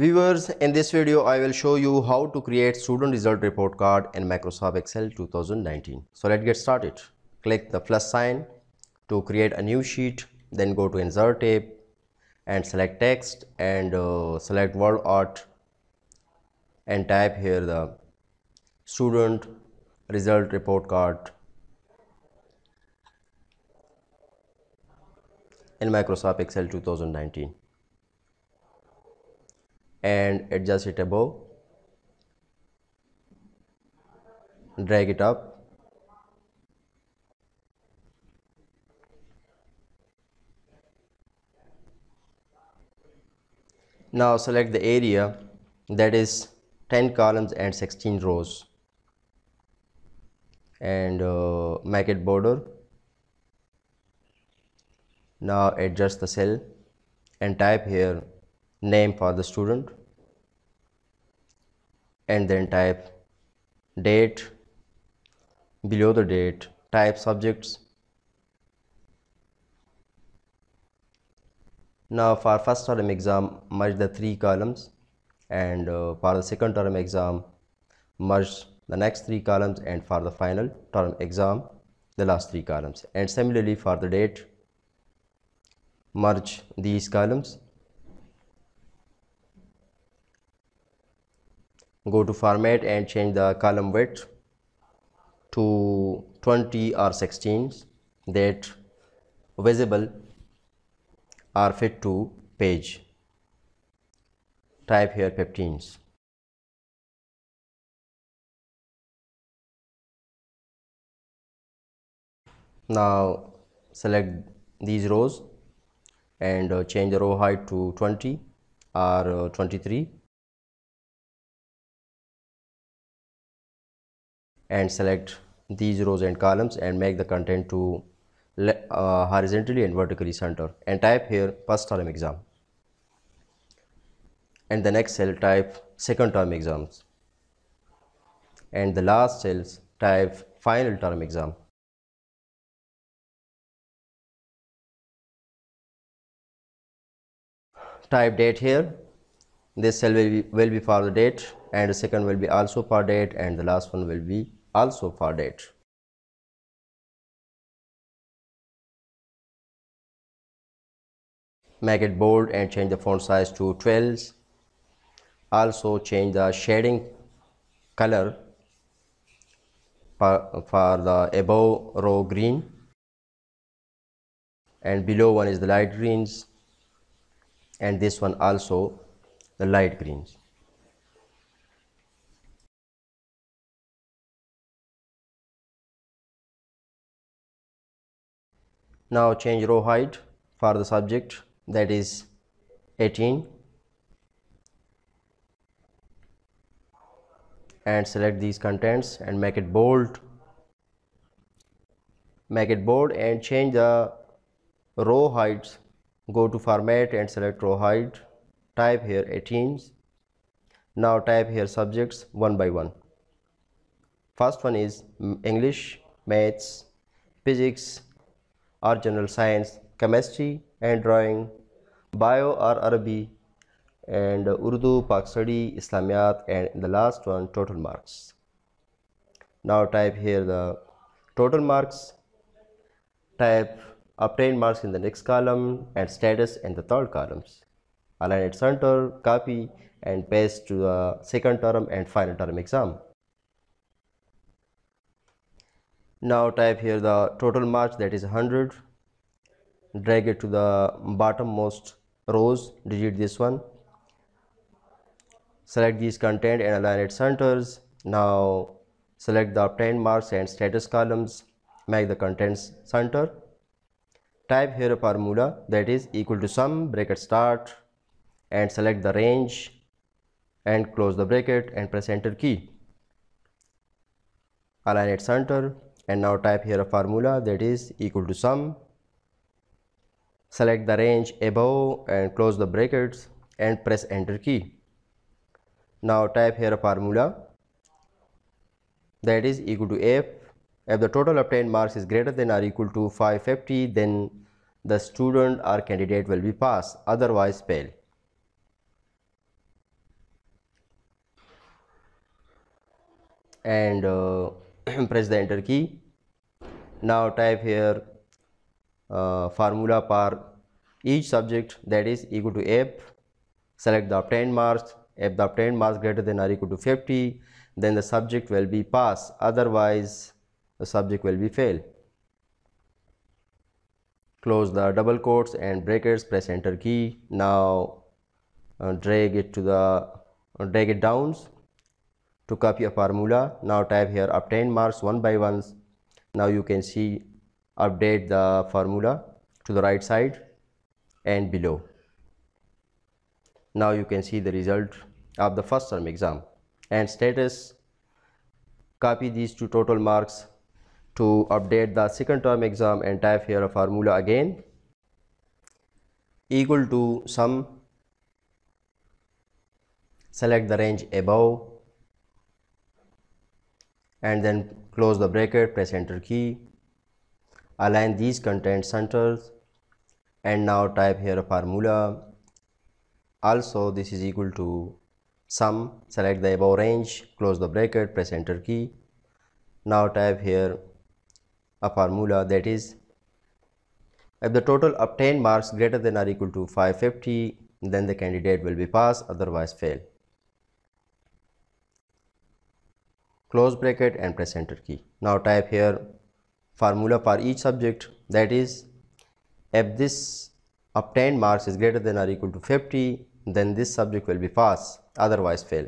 Viewers, in this video, I will show you how to create student result report card in Microsoft Excel 2019. So let's get started. Click the plus sign to create a new sheet, then go to insert tab and select text and uh, select word art and type here the student result report card in Microsoft Excel 2019 and adjust it above drag it up now select the area that is 10 columns and 16 rows and uh, make it border now adjust the cell and type here name for the student and then type date below the date type subjects now for first term exam merge the three columns and uh, for the second term exam merge the next three columns and for the final term exam the last three columns and similarly for the date merge these columns go to format and change the column width to 20 or 16 that visible or fit to page type here 15 now select these rows and uh, change the row height to 20 or uh, 23 and select these rows and columns and make the content to uh, horizontally and vertically center and type here first term exam and the next cell type second term exams and the last cells type final term exam type date here this cell will be, will be for the date and the second will be also for date and the last one will be also for date. Make it bold and change the font size to 12. Also change the shading color for the above row green and below one is the light greens and this one also the light greens now change row height for the subject that is 18 and select these contents and make it bold make it bold and change the row heights go to format and select row height type here 18 now type here subjects one by one first one is english maths physics or general science, chemistry and drawing, bio or Arabic and Urdu, Pak Islamiyat and the last one total marks. Now type here the total marks, type obtain marks in the next column and status in the third columns. Align at center, copy and paste to the second term and final term exam. now type here the total marks that is 100 drag it to the bottommost rows Delete this one select these content and align it centers now select the obtained marks and status columns make the contents center type here a formula that is equal to sum bracket start and select the range and close the bracket and press enter key align it center and now type here a formula that is equal to sum select the range above and close the brackets and press enter key now type here a formula that is equal to f if the total obtained marks is greater than or equal to 550 then the student or candidate will be passed otherwise fail and uh, press the enter key now type here uh, formula for each subject that is equal to f select the obtained marks if the obtained marks greater than or equal to 50 then the subject will be pass otherwise the subject will be fail close the double quotes and brackets press enter key now uh, drag it to the uh, drag it downs to copy a formula now type here obtain marks one by ones now you can see update the formula to the right side and below now you can see the result of the first term exam and status copy these two total marks to update the second term exam and type here a formula again equal to sum select the range above and then close the bracket, press enter key. Align these content centers and now type here a formula. Also this is equal to sum, select the above range, close the bracket, press enter key. Now type here a formula that is if the total obtained marks greater than or equal to 550 then the candidate will be passed otherwise fail. close bracket and press enter key. Now type here formula for each subject that is if this obtained marks is greater than or equal to 50 then this subject will be pass otherwise fail.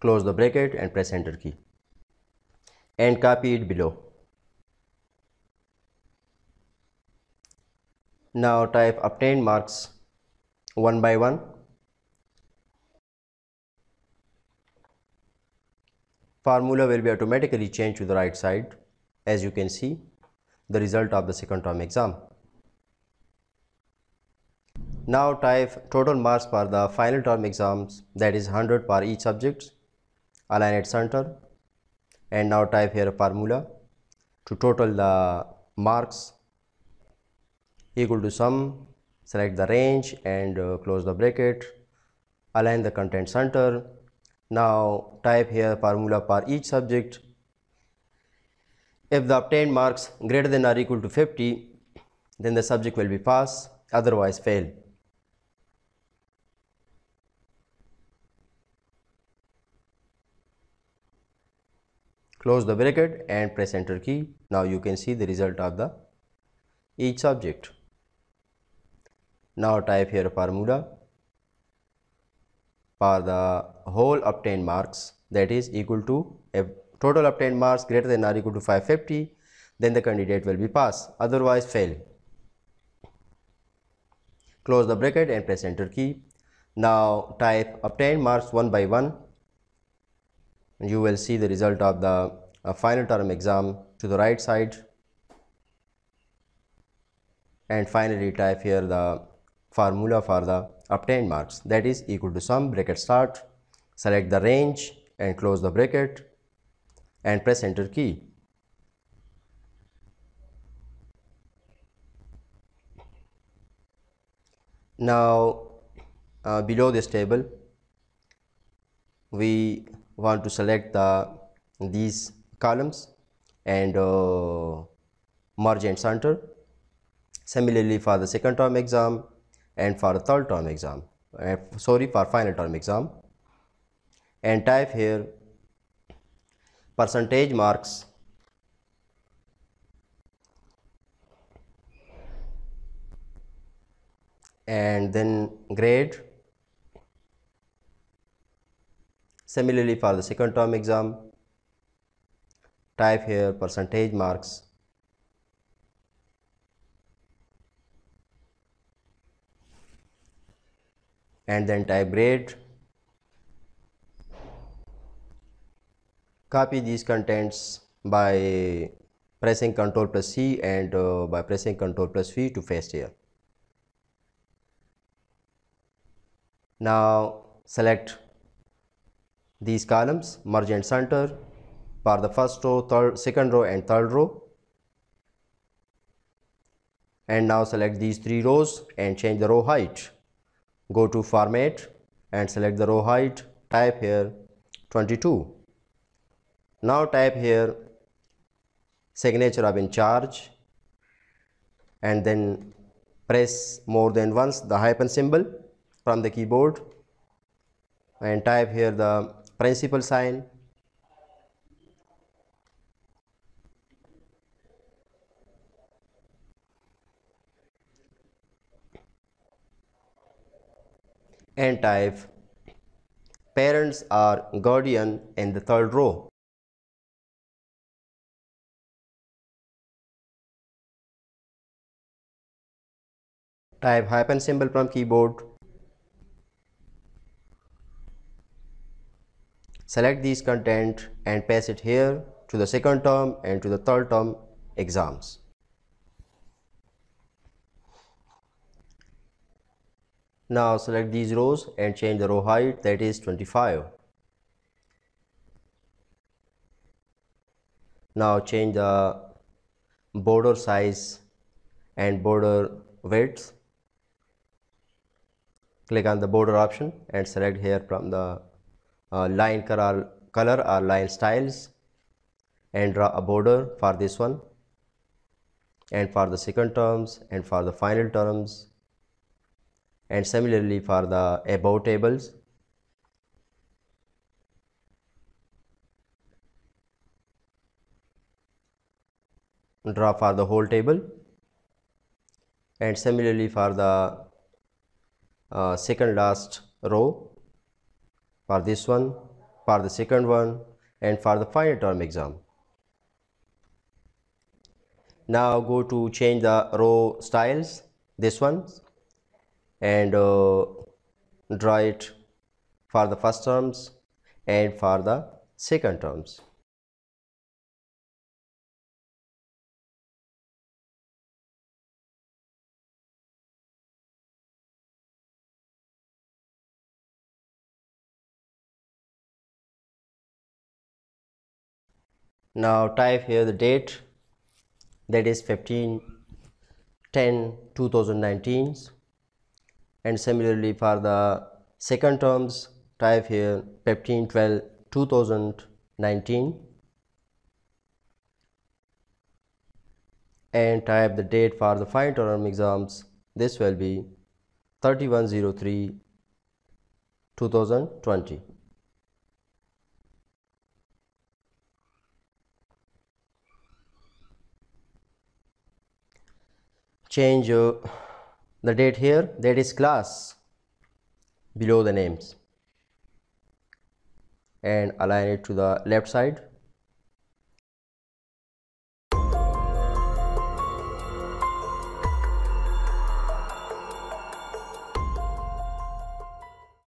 Close the bracket and press enter key and copy it below. Now type obtained marks one by one formula will be automatically changed to the right side as you can see the result of the second term exam. Now type total marks for the final term exams that is 100 for each subject align at center and now type here formula to total the marks equal to sum select the range and uh, close the bracket align the content center now type here formula for each subject. If the obtained marks greater than or equal to 50, then the subject will be pass, otherwise fail. Close the bracket and press enter key. Now you can see the result of the each subject. Now type here formula for the whole obtained marks that is equal to a total obtained marks greater than or equal to 550 then the candidate will be pass otherwise fail close the bracket and press enter key now type obtained marks one by one you will see the result of the uh, final term exam to the right side and finally type here the formula for the obtained marks that is equal to sum bracket start select the range and close the bracket and press enter key now uh, below this table we want to select the these columns and uh, merge and center similarly for the second term exam and for third term exam uh, sorry for final term exam and type here percentage marks and then grade similarly for the second term exam type here percentage marks and then type grade copy these contents by pressing ctrl plus c and uh, by pressing ctrl plus v to paste here now select these columns merge and center for the first row third second row and third row and now select these three rows and change the row height go to format and select the row height type here 22 now type here signature of in charge and then press more than once the hyphen symbol from the keyboard and type here the principal sign And type parents are guardian in the third row type hyphen symbol from keyboard select these content and paste it here to the second term and to the third term exams Now select these rows and change the row height that is 25. Now change the border size and border width. Click on the border option and select here from the uh, line color, color or line styles and draw a border for this one and for the second terms and for the final terms and similarly for the above tables draw for the whole table and similarly for the uh, second last row for this one for the second one and for the final term exam now go to change the row styles this one and uh, draw it for the first terms and for the second terms. now type here the date that is 15 10 2019 and similarly for the second terms type here peptine 12 2019 and type the date for the final term exams this will be 3103 2020 change uh, the date here that is class below the names and align it to the left side